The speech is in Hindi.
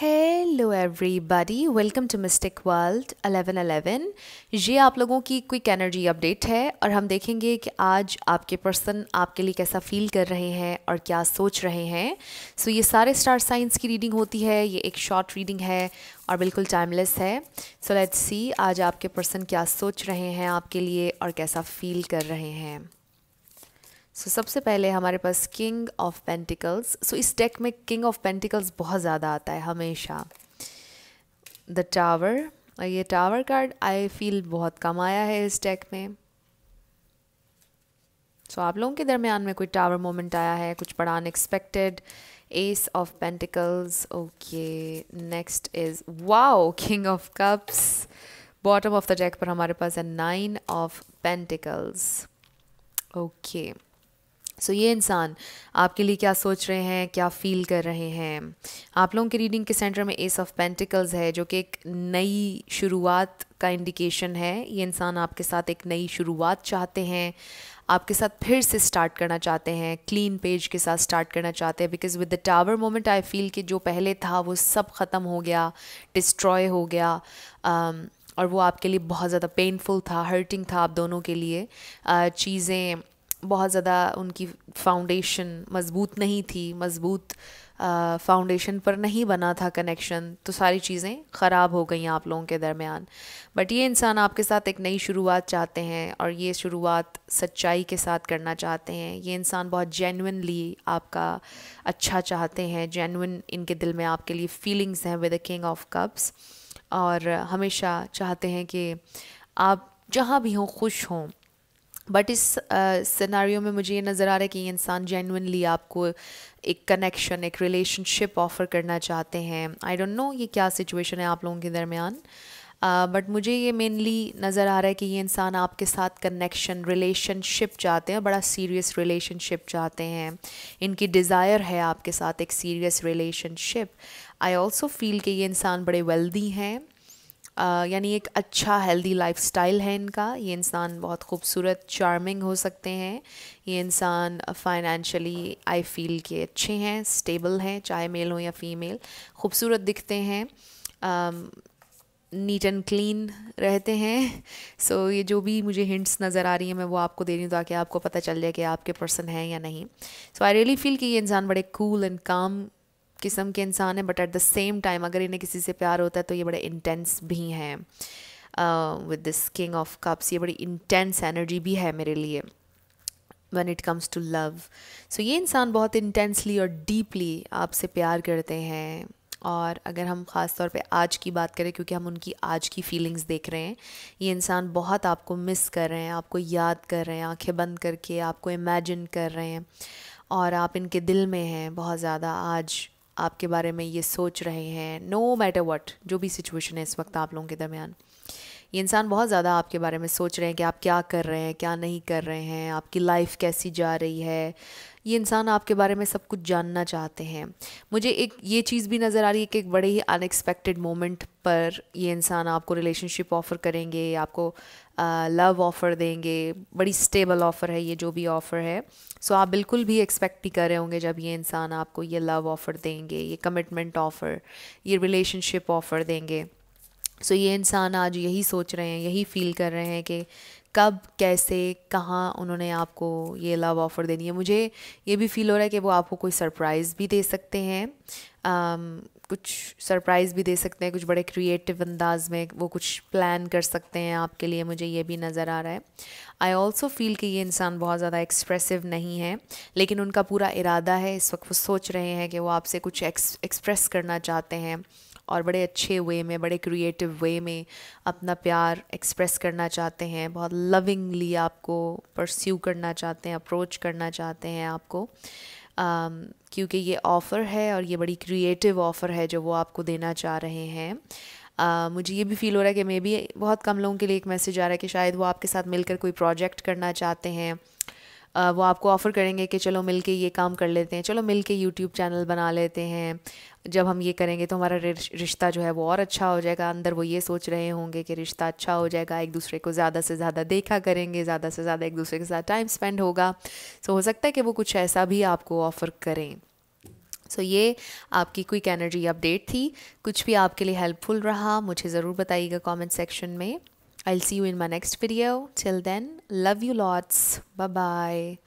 Hello everybody welcome to mystic world 1111 ये आप लोगों की क्विक एनर्जी अपडेट है और हम देखेंगे कि आज आपके पर्सन आपके लिए कैसा फील कर रहे हैं और क्या सोच रहे हैं सो so, ये सारे स्टार साइंस की रीडिंग होती है ये एक शॉर्ट रीडिंग है और बिल्कुल टाइमलेस है सो लेट्स सी आज आपके पर्सन क्या सोच रहे हैं आपके लिए और कैसा फील कर रहे हैं सो so, सबसे पहले हमारे पास किंग ऑफ पेंटिकल्स सो इस डेक में किंग ऑफ पेंटिकल्स बहुत ज़्यादा आता है हमेशा द टावर और ये टावर कार्ड आई फील बहुत कम आया है इस डेक में सो so, आप लोगों के दरमियान में कोई टावर मोमेंट आया है कुछ बड़ा unexpected ace of pentacles okay next is wow king of cups bottom of the deck पर हमारे पास है of pentacles okay okay so so, ये इंसान आपके लिए क्या सोच रहे हैं क्या फील कर रहे हैं आप लोगों की रीडिंग के सेंटर में एस ऑफ पेंटिकल्स है जो कि एक नई शुरुआत का इंडिकेशन है ये इंसान आपके साथ एक नई शुरुआत चाहते हैं आपके साथ फिर से स्टार्ट करना चाहते हैं क्लीन पेज के साथ स्टार्ट करना चाहते हैं because with the tower moment I feel कि जो पहले था वो सब ख़त्म हो गया डिस्ट्रॉय हो गया um, और वो आपके लिए बहुत ज़्यादा पेनफुल था हर्टिंग था आप दोनों के लिए uh, चीज़ें बहुत ज़्यादा उनकी फाउंडेशन मज़बूत नहीं थी मज़बूत फाउंडेशन पर नहीं बना था कनेक्शन तो सारी चीज़ें ख़राब हो गई आप लोगों के दरमियान बट ये इंसान आपके साथ एक नई शुरुआत चाहते हैं और ये शुरुआत सच्चाई के साथ करना चाहते हैं ये इंसान बहुत जेनुनली आपका अच्छा चाहते हैं जेनुन इनके दिल में आपके लिए फीलिंग्स हैं with the king of cups और हमेशा चाहते हैं कि आप जहाँ भी हों खुश हों बट इस सिनारियों uh, में मुझे ये नज़र आ रहा है कि ये इंसान जेनवनली आपको एक कनेक्शन एक रिलेशनशिप ऑफ़र करना चाहते हैं आई डोंट नो ये क्या सिचुएशन है आप लोगों के दरमियान बट uh, मुझे ये मेनली नज़र आ रहा है कि ये इंसान आपके साथ कनेक्शन रिलेशनशिप चाहते हैं बड़ा सीरियस रिलेशनशिप चाहते हैं इनकी डिज़ायर है आपके साथ एक serious relationship I also feel कि ये इंसान बड़े वेल्दी हैं यानी एक अच्छा हेल्दी लाइफ स्टाइल है इनका ये इंसान बहुत खूबसूरत चार्मिंग हो सकते हैं ये इंसान फाइनेंशली आई फील के अच्छे हैं स्टेबल हैं चाहे मेल हो या फीमेल खूबसूरत दिखते हैं नीट एंड क्लीन रहते हैं सो so, ये जो भी मुझे हिंट्स नज़र आ रही हैं मैं वो आपको दे रही हूँ ताकि आपको पता चल जाए कि आपके पर्सन हैं या नहीं सो आई रियली फील कि ये इंसान बड़े कूल एंड काम किस्म के इंसान हैं but at the same time अगर इन्हें किसी से प्यार होता है तो ये बड़े इंटेंस भी हैं with this king of cups ये बड़ी इंटेंस एनर्जी भी है मेरे लिए when it comes to love so ये इंसान बहुत इंटेंसली और डीपली आपसे प्यार करते हैं और अगर हम ख़ास तौर पे आज की बात करें क्योंकि हम उनकी आज की फीलिंग्स देख रहे हैं ये इंसान बहुत आपको मिस कर रहे हैं आपको याद कर रहे हैं आंखें बंद करके आपको इमेजिन कर रहे हैं और आप इनके दिल में हैं बहुत ज़्यादा आज आपके बारे में ये सोच रहे हैं नो मैटर वट जो भी सिचुएशन है इस वक्त आप लोगों के दरमियान ये इंसान बहुत ज़्यादा आपके बारे में सोच रहे हैं कि आप क्या कर रहे हैं क्या नहीं कर रहे हैं आपकी लाइफ कैसी जा रही है ये इंसान आपके बारे में सब कुछ जानना चाहते हैं मुझे एक ये चीज़ भी नज़र आ रही है कि एक बड़े ही अनएक्सपेक्टेड मोमेंट पर ये इंसान आपको रिलेशनशिप ऑफ़र करेंगे आपको लव ऑफ़र देंगे बड़ी स्टेबल ऑफ़र है ये जो भी ऑफ़र है सो आप बिल्कुल भी एक्सपेक्ट नहीं कर रहे होंगे जब ये इंसान आपको ये लव ऑफ़र देंगे ये कमिटमेंट ऑफ़र ये रिलेशनशिप ऑफ़र देंगे सो ये इंसान आज यही सोच रहे हैं यही फील कर रहे हैं कि कब कैसे कहाँ उन्होंने आपको ये लव ऑफ़र देनी है मुझे ये भी फील हो रहा है कि वो आपको कोई सरप्राइज़ भी दे सकते हैं um, कुछ सरप्राइज़ भी दे सकते हैं कुछ बड़े क्रिएटिव अंदाज में वो कुछ प्लान कर सकते हैं आपके लिए मुझे ये भी नज़र आ रहा है आई ऑल्सो फील कि ये इंसान बहुत ज़्यादा एक्सप्रेसिव नहीं है लेकिन उनका पूरा इरादा है इस वक्त वो सोच रहे हैं कि वो आपसे कुछ एक्सप्रेस करना चाहते हैं और बड़े अच्छे वे में बड़े क्रिएटिव वे में अपना प्यार एक्सप्रेस करना चाहते हैं बहुत लविंगली आपको परस्यू करना चाहते हैं अप्रोच करना चाहते हैं आपको um, क्योंकि ये ऑफ़र है और ये बड़ी क्रिएटिव ऑफ़र है जो वो आपको देना चाह रहे हैं Uh, मुझे ये भी फील हो रहा है कि मे बी बहुत कम लोगों के लिए एक मैसेज आ रहा है कि शायद वो आपके साथ मिलकर कोई प्रोजेक्ट करना चाहते हैं वो आपको ऑफ़र करेंगे कि चलो मिल के ये काम कर लेते हैं चलो मिल के यूट्यूब चैनल बना लेते हैं जब हम ये करेंगे तो हमारा रिश्ता जो है वो और अच्छा हो जाएगा अंदर वो ये सोच रहे होंगे कि रिश्ता अच्छा हो जाएगा एक दूसरे को ज़्यादा से ज़्यादा देखा करेंगे ज़्यादा से ज़्यादा एक दूसरे के साथ टाइम स्पेंड होगा सो हो सकता है कि वो कुछ ऐसा भी आपको ऑफ़र करें सो so, ये आपकी क्विक एनर्जी अपडेट थी कुछ भी आपके लिए हेल्पफुल रहा मुझे ज़रूर बताइएगा कमेंट सेक्शन में I'll see you in my next video. Till then, love you lots. Bye bye.